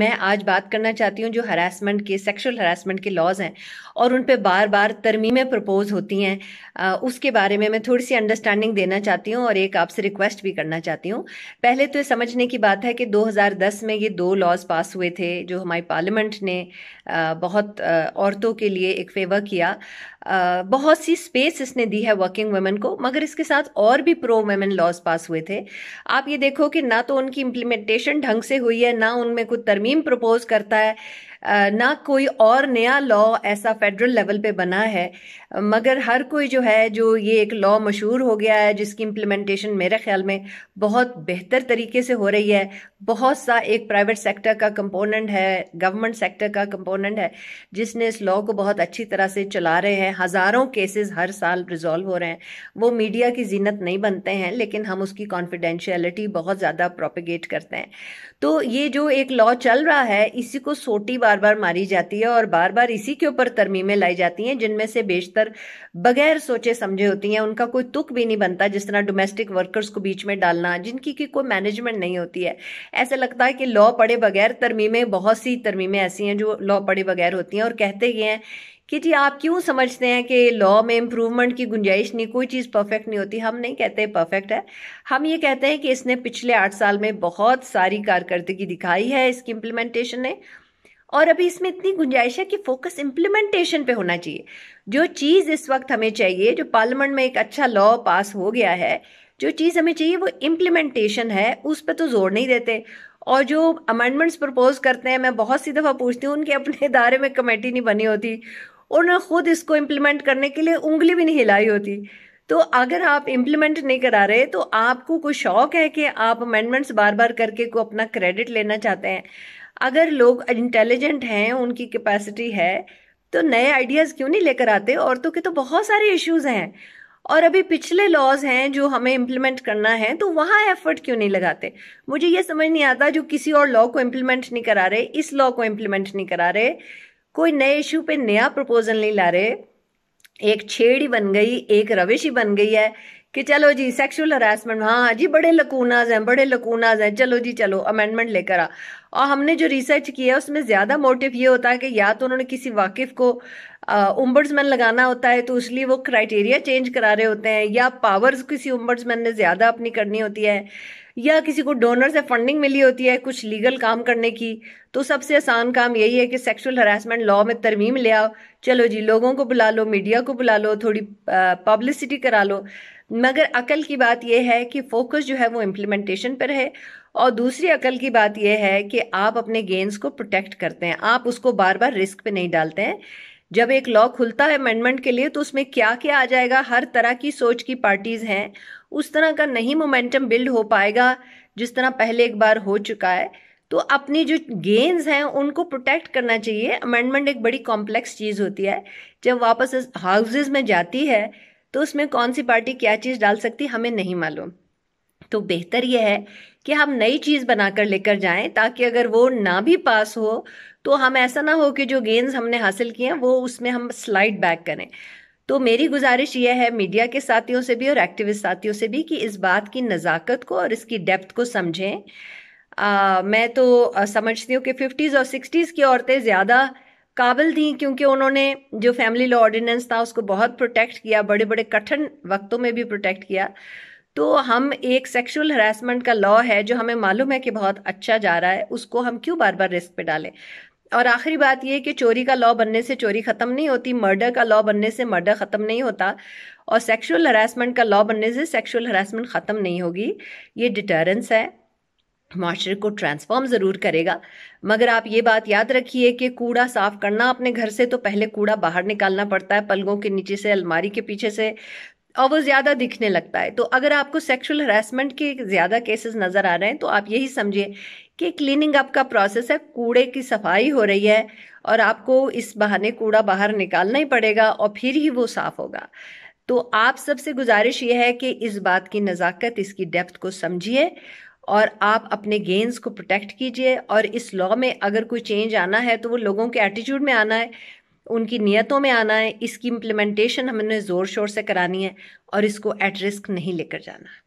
मैं आज बात करना चाहती हूँ जो हरासमेंट के सेक्सुअल हरासमेंट के लॉज हैं और उन पे बार बार तरमीमें प्रपोज होती हैं उसके बारे में मैं थोड़ी सी अंडरस्टैंडिंग देना चाहती हूँ और एक आपसे रिक्वेस्ट भी करना चाहती हूँ पहले तो ये समझने की बात है कि 2010 में ये दो लॉज पास हुए थे जो हमारी पार्लियामेंट ने बहुत औरतों के लिए एक फेवर किया बहुत सी स्पेस इसने दी है वर्किंग वुमेन को मगर इसके साथ और भी प्रो वुमेन लॉज पास हुए थे आप ये देखो कि ना तो उनकी इम्प्लीमेंटेशन ढंग से हुई है ना उनमें कुछ तरमीम प्रपोज करता है ना कोई और नया लॉ ऐसा फेडरल लेवल पे बना है मगर हर कोई जो है जो ये एक लॉ मशहूर हो गया है जिसकी इम्प्लीमेंटेशन मेरे ख्याल में बहुत बेहतर तरीके से हो रही है बहुत सा एक प्राइवेट सेक्टर का कंपोनेंट है गवर्नमेंट सेक्टर का कंपोनेंट है जिसने इस लॉ को बहुत अच्छी तरह से चला रहे हैं हज़ारों केसेस हर साल रिजॉल्व हो रहे हैं वो मीडिया की जीनत नहीं बनते हैं लेकिन हम उसकी कॉन्फिडेंशियलिटी बहुत ज़्यादा प्रोपिगेट करते हैं तो ये जो एक लॉ चल रहा है इसी को सोटी बार बार बार मारी जाती है और बार बार इसी के ऊपर तरमीमें लाई जाती हैं जिनमें से बेशतर बगैर सोचे समझे होती हैं उनका कोई तुक भी नहीं बनता जिस तरह डोमेस्टिक वर्कर्स को बीच में डालना जिनकी की कोई मैनेजमेंट नहीं होती है ऐसा लगता है कि लॉ पढ़े बगैर तरमीमें बहुत सी तरमीमें ऐसी हैं जो लॉ पढ़े बगैर होती हैं और कहते ये हैं कि जी आप क्यों समझते हैं कि लॉ में इम्प्रूवमेंट की गुंजाइश नहीं कोई चीज़ परफेक्ट नहीं होती हम नहीं कहते परफेक्ट है हम ये कहते हैं कि इसने पिछले आठ साल में बहुत सारी कारकर्दगी दिखाई है इसकी इम्प्लीमेंटेशन ने और अभी इसमें इतनी गुंजाइश है कि फोकस इम्प्लीमेंटेशन पे होना चाहिए जो चीज़ इस वक्त हमें चाहिए जो पार्लियामेंट में एक अच्छा लॉ पास हो गया है जो चीज़ हमें चाहिए वो इम्प्लीमेंटेशन है उस पर तो जोर नहीं देते और जो अमेंडमेंट्स प्रपोज करते हैं मैं बहुत सी दफ़ा पूछती हूँ उनके अपने इदारे में कमेटी नहीं बनी होती उन्होंने खुद इसको इम्प्लीमेंट करने के लिए उंगली भी नहीं हिलाई होती तो अगर आप इम्प्लीमेंट नहीं करा रहे तो आपको कोई शौक है कि आप अमेंडमेंट्स बार बार करके को अपना क्रेडिट लेना चाहते हैं अगर लोग इंटेलिजेंट हैं उनकी कैपेसिटी है तो नए आइडियाज़ क्यों नहीं लेकर आते औरतों के तो बहुत सारे इश्यूज़ हैं और अभी पिछले लॉज हैं जो हमें इम्प्लीमेंट करना है तो वहाँ एफर्ट क्यों नहीं लगाते मुझे ये समझ नहीं आता जो किसी और लॉ को इम्प्लीमेंट नहीं करा रहे इस लॉ को इम्प्लीमेंट नहीं करा रहे कोई नए इशू पे नया प्रपोजल नहीं ला रहे एक छेड़ ही बन गई एक रविश ही बन गई है कि चलो जी सेक्सुअल हरासमेंट हाँ जी बड़े लकूनाज हैं बड़े लकूनाज हैं चलो जी चलो अमेंडमेंट लेकर आ और हमने जो रिसर्च किया उसमें ज़्यादा मोटिव ये होता है कि या तो उन्होंने किसी वाकिफ को उम्बर्समैन लगाना होता है तो उसलिए वो क्राइटेरिया चेंज करा रहे होते हैं या पावर्स किसी उम्बर्समैन ने ज़्यादा अपनी करनी होती है या किसी को डोनर से फंडिंग मिली होती है कुछ लीगल काम करने की तो सबसे आसान काम यही है कि सेक्सुअल हरासमेंट लॉ में तरमीम ले आओ चलो जी लोगों को बुला लो मीडिया को बुला लो थोड़ी पब्लिसिटी करा लो मगर अकल की बात यह है कि फोकस जो है वो इम्प्लीमेंटेशन पर है और दूसरी अकल की बात यह है कि आप अपने गेंस को प्रोटेक्ट करते हैं आप उसको बार बार रिस्क पे नहीं डालते हैं जब एक लॉ खुलता है अमेंडमेंट के लिए तो उसमें क्या क्या आ जाएगा हर तरह की सोच की पार्टीज हैं उस तरह का नहीं मोमेंटम बिल्ड हो पाएगा जिस तरह पहले एक बार हो चुका है तो अपनी जो गेंस हैं उनको प्रोटेक्ट करना चाहिए अमेंडमेंट एक बड़ी कॉम्प्लेक्स चीज़ होती है जब वापस हाउसेज में जाती है तो उसमें कौन सी पार्टी क्या चीज़ डाल सकती हमें नहीं मालूम तो बेहतर यह है कि हम नई चीज़ बनाकर लेकर जाएं ताकि अगर वो ना भी पास हो तो हम ऐसा ना हो कि जो गेंस हमने हासिल किए हैं वो उसमें हम स्लाइड बैक करें तो मेरी गुजारिश यह है मीडिया के साथियों से भी और एक्टिविस्ट साथियों से भी कि इस बात की नज़ाकत को और इसकी डेप्थ को समझें आ, मैं तो समझती हूँ कि फिफ्टीज़ और सिक्सटीज़ की औरतें ज़्यादा काबिल थी क्योंकि उन्होंने जो फैमिली लॉ ऑर्डिनेंस था उसको बहुत प्रोटेक्ट किया बड़े बड़े कठिन वक्तों में भी प्रोटेक्ट किया तो हम एक सेक्सुअल हरासमेंट का लॉ है जो हमें मालूम है कि बहुत अच्छा जा रहा है उसको हम क्यों बार बार रिस्क पे डालें और आखिरी बात यह कि चोरी का लॉ बनने से चोरी खत्म नहीं होती मर्डर का लॉ बनने से मर्डर खत्म नहीं होता और सेक्सुअल हरासमेंट का लॉ बनने से सेक्सुअल हरासमेंट खत्म नहीं होगी ये डिटरेंस है माशरे को ट्रांसफॉर्म ज़रूर करेगा मगर आप ये बात याद रखिए कि कूड़ा साफ करना अपने घर से तो पहले कूड़ा बाहर निकालना पड़ता है पलगों के नीचे से अलमारी के पीछे से और वो ज़्यादा दिखने लगता है तो अगर आपको सेक्सुअल हरासमेंट के ज़्यादा केसेस नज़र आ रहे हैं तो आप यही समझिए कि क्लीनिंग अप का प्रोसेस है कूड़े की सफाई हो रही है और आपको इस बहाने कूड़ा बाहर निकालना ही पड़ेगा और फिर ही वो साफ होगा तो आप सबसे गुजारिश यह है कि इस बात की नज़ाकत इसकी डेप्थ को समझिए और आप अपने गेंस को प्रोटेक्ट कीजिए और इस लॉ में अगर कोई चेंज आना है तो वो लोगों के एटीट्यूड में आना है उनकी नीयतों में आना है इसकी इम्प्लीमेंटेशन हमने ज़ोर शोर से करानी है और इसको एट रिस्क नहीं लेकर जाना